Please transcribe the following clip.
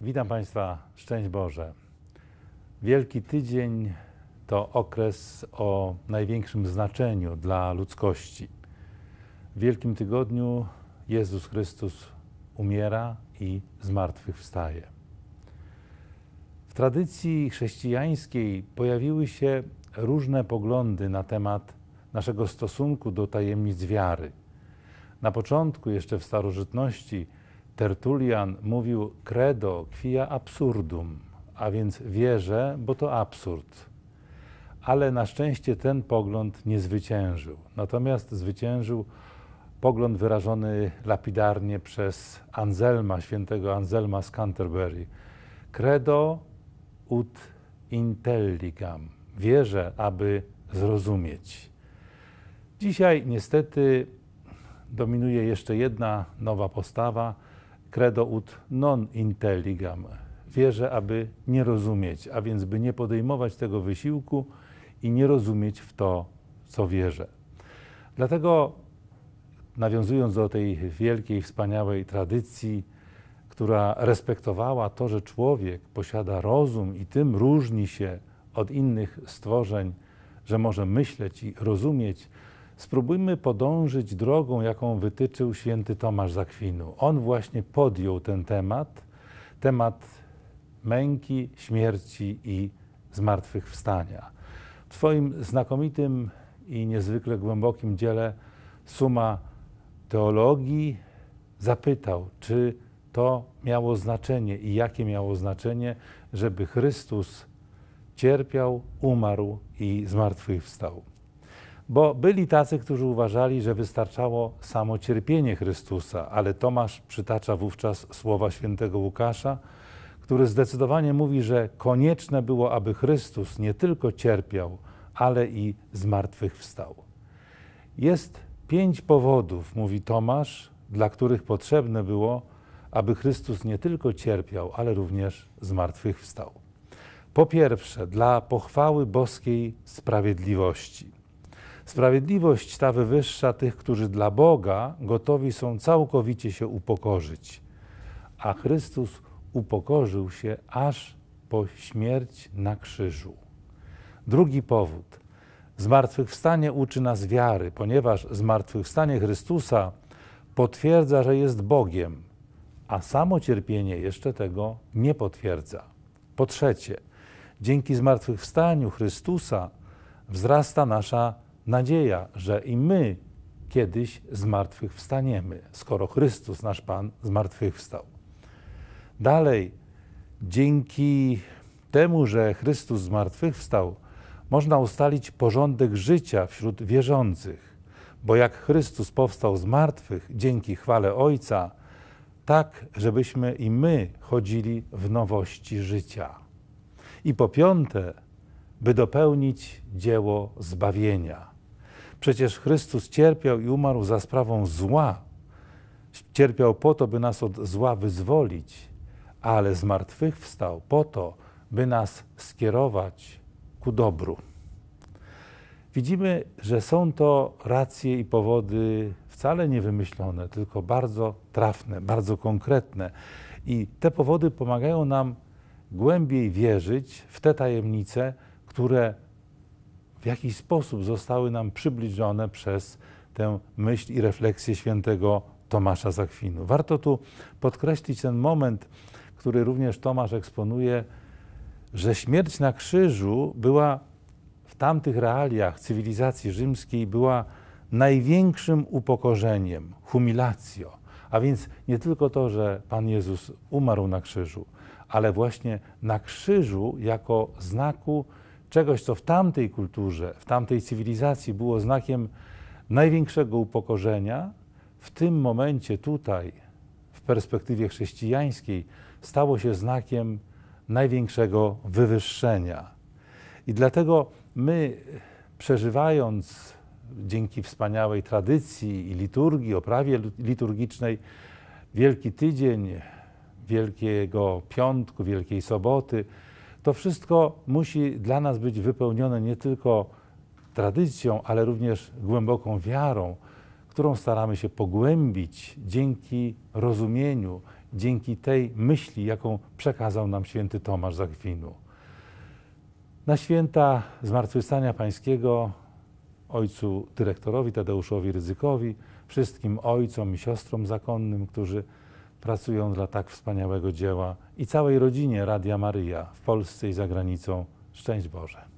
Witam Państwa, szczęść Boże. Wielki Tydzień to okres o największym znaczeniu dla ludzkości. W Wielkim Tygodniu Jezus Chrystus umiera i zmartwychwstaje. W tradycji chrześcijańskiej pojawiły się różne poglądy na temat naszego stosunku do tajemnic wiary. Na początku, jeszcze w starożytności, Tertulian mówił credo quia absurdum, a więc wierzę, bo to absurd. Ale na szczęście ten pogląd nie zwyciężył. Natomiast zwyciężył pogląd wyrażony lapidarnie przez Anzelma, świętego Anzelma z Canterbury. Credo ut intelligam. Wierzę, aby zrozumieć. Dzisiaj niestety dominuje jeszcze jedna nowa postawa – credo ut non intelligam. Wierzę, aby nie rozumieć, a więc by nie podejmować tego wysiłku i nie rozumieć w to, co wierzę. Dlatego, nawiązując do tej wielkiej, wspaniałej tradycji, która respektowała to, że człowiek posiada rozum i tym różni się od innych stworzeń, że może myśleć i rozumieć, Spróbujmy podążyć drogą, jaką wytyczył święty Tomasz Zakwinu. On właśnie podjął ten temat, temat męki, śmierci i zmartwychwstania. W swoim znakomitym i niezwykle głębokim dziele Suma Teologii zapytał, czy to miało znaczenie i jakie miało znaczenie, żeby Chrystus cierpiał, umarł i zmartwychwstał. Bo byli tacy, którzy uważali, że wystarczało samo cierpienie Chrystusa, ale Tomasz przytacza wówczas słowa świętego Łukasza, który zdecydowanie mówi, że konieczne było, aby Chrystus nie tylko cierpiał, ale i zmartwychwstał. Jest pięć powodów, mówi Tomasz, dla których potrzebne było, aby Chrystus nie tylko cierpiał, ale również zmartwychwstał. Po pierwsze, dla pochwały boskiej sprawiedliwości. Sprawiedliwość ta wywyższa tych, którzy dla Boga gotowi są całkowicie się upokorzyć. A Chrystus upokorzył się aż po śmierć na krzyżu. Drugi powód. Zmartwychwstanie uczy nas wiary, ponieważ zmartwychwstanie Chrystusa potwierdza, że jest Bogiem, a samo cierpienie jeszcze tego nie potwierdza. Po trzecie, dzięki zmartwychwstaniu Chrystusa wzrasta nasza nadzieja, że i my kiedyś zmartwychwstaniemy, skoro Chrystus, nasz Pan, zmartwychwstał. Dalej, dzięki temu, że Chrystus zmartwychwstał, można ustalić porządek życia wśród wierzących, bo jak Chrystus powstał z martwych dzięki chwale Ojca, tak, żebyśmy i my chodzili w nowości życia. I po piąte, by dopełnić dzieło zbawienia Przecież Chrystus cierpiał i umarł za sprawą zła. Cierpiał po to, by nas od zła wyzwolić, ale z martwych wstał po to, by nas skierować ku dobru. Widzimy, że są to racje i powody wcale nie wymyślone, tylko bardzo trafne, bardzo konkretne. I te powody pomagają nam głębiej wierzyć w te tajemnice, które w jakiś sposób zostały nam przybliżone przez tę myśl i refleksję świętego Tomasza Zakwinu. Warto tu podkreślić ten moment, który również Tomasz eksponuje, że śmierć na krzyżu była w tamtych realiach cywilizacji rzymskiej była największym upokorzeniem, humilacją. A więc nie tylko to, że Pan Jezus umarł na krzyżu, ale właśnie na krzyżu jako znaku czegoś, co w tamtej kulturze, w tamtej cywilizacji było znakiem największego upokorzenia, w tym momencie tutaj, w perspektywie chrześcijańskiej, stało się znakiem największego wywyższenia. I dlatego my, przeżywając dzięki wspaniałej tradycji i liturgii, oprawie liturgicznej, Wielki Tydzień, Wielkiego Piątku, Wielkiej Soboty, to wszystko musi dla nas być wypełnione nie tylko tradycją, ale również głęboką wiarą, którą staramy się pogłębić dzięki rozumieniu, dzięki tej myśli, jaką przekazał nam święty Tomasz Zakwinu. Na święta Zmartwychwstania Pańskiego ojcu dyrektorowi Tadeuszowi Ryzykowi, wszystkim ojcom i siostrom zakonnym, którzy pracują dla tak wspaniałego dzieła i całej rodzinie Radia Maryja w Polsce i za granicą. Szczęść Boże.